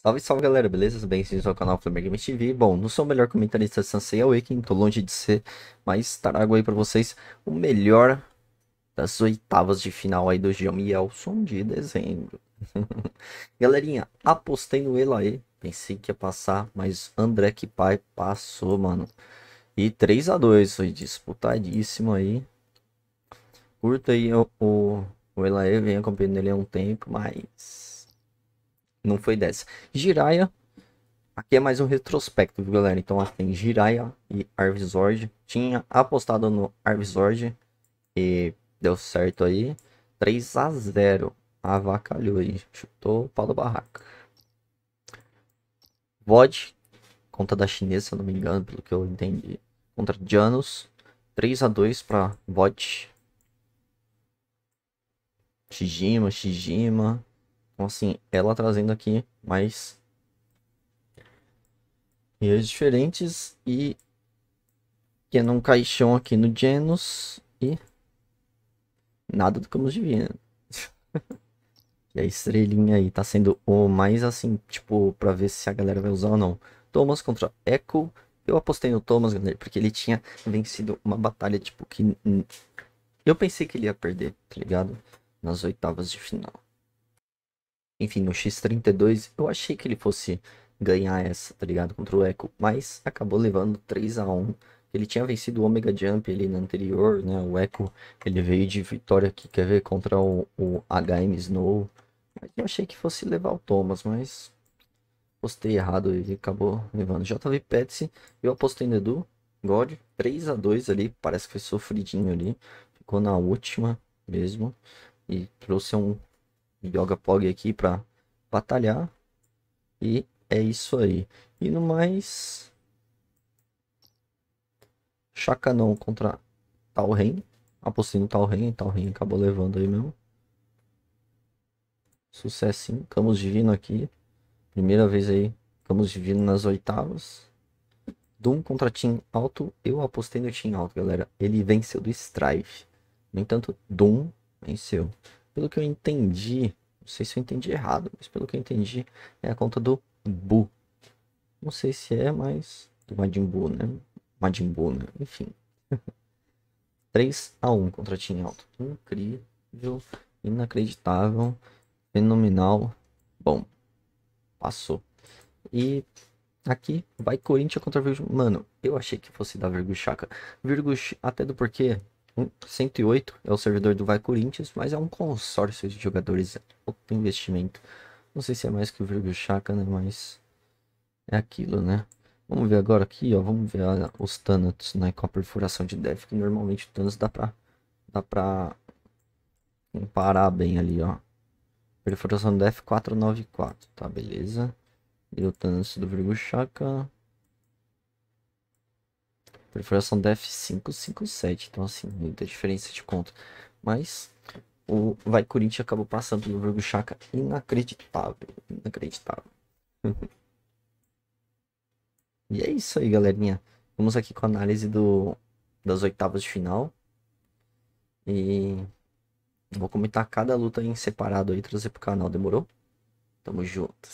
Salve, salve galera, beleza? Bem-vindos ao canal Flamengo TV. Bom, não sou o melhor comentarista de Sansei Awakening, tô longe de ser, mas trago aí pra vocês o melhor das oitavas de final aí do Geomielson de dezembro. Galerinha, apostei no Elaê, pensei que ia passar, mas André que pai passou, mano. E 3 a 2 foi disputadíssimo aí. Curta aí o, o, o Elaê, acompanhando ele há um tempo, mas não foi dessa. Jiraya. Aqui é mais um retrospecto, viu, galera? Então, aqui tem Jiraya e Arvizord. Tinha apostado no Arvizord e deu certo aí. 3 a 0 Avacalhou aí. Chutou o pau do barraca. VOD. Conta da chinesa, se eu não me engano, pelo que eu entendi. Contra Janus. 3 a 2 para VOD. Shijima, Shijima. Então, assim, ela trazendo aqui mais guias diferentes e que é num caixão aqui no Genus e nada do que nos devia. e a estrelinha aí tá sendo o mais assim, tipo, pra ver se a galera vai usar ou não. Thomas contra Echo. Eu apostei no Thomas, galera, porque ele tinha vencido uma batalha, tipo, que eu pensei que ele ia perder, tá ligado? Nas oitavas de final. Enfim, no X32 eu achei que ele fosse ganhar essa, tá ligado? Contra o Echo, mas acabou levando 3 a 1 ele tinha vencido o Omega Jump ali no anterior, né? O Echo, ele veio de vitória aqui, quer ver, contra o, o HM Snow. Mas eu achei que fosse levar o Thomas, mas postei errado ele acabou levando. JV Petsy, eu apostei no Edu, God, 3 a 2 ali, parece que foi sofridinho ali. Ficou na última mesmo e trouxe um Yoga Pog aqui para batalhar. E é isso aí. E no mais. Chacanão contra tal Apostando Apostei no tal Talren acabou levando aí mesmo. sucesso sim Camus Divino aqui. Primeira vez aí. Camus Divino nas oitavas. Doom contra Team Alto. Eu apostei no Team Alto, galera. Ele venceu do Strife. No entanto, Doom venceu. Pelo que eu entendi, não sei se eu entendi errado, mas pelo que eu entendi, é a conta do Bu. Não sei se é, mas. Do Majin Bu, né? Majin Bu, né? Enfim. 3 a 1 contra Team Alto. Incrível, inacreditável, fenomenal. Bom, passou. E aqui vai Corinthians contra Virgo. Mano, eu achei que fosse dar Virgo Chaka. Virgo até do porquê 108 é o servidor do Vai Corinthians, mas é um consórcio de jogadores é outro investimento. Não sei se é mais que o Virgil Chaka, né? Mas é aquilo, né? Vamos ver agora aqui, ó. Vamos ver os Thanatos, né? Com a perfuração de Death, que normalmente o Thanos dá pra, dá pra comparar bem ali, ó. Perfuração de Death 494, tá? Beleza. E o Thanos do Virgil Chaka perfuração da F557. Então, assim, muita diferença de conta. Mas o Vai Corinthians acabou passando pelo Virgo Chaka. Inacreditável. Inacreditável. e é isso aí, galerinha. Vamos aqui com a análise do, das oitavas de final. E vou comentar cada luta em separado aí e trazer pro canal, demorou? Tamo junto.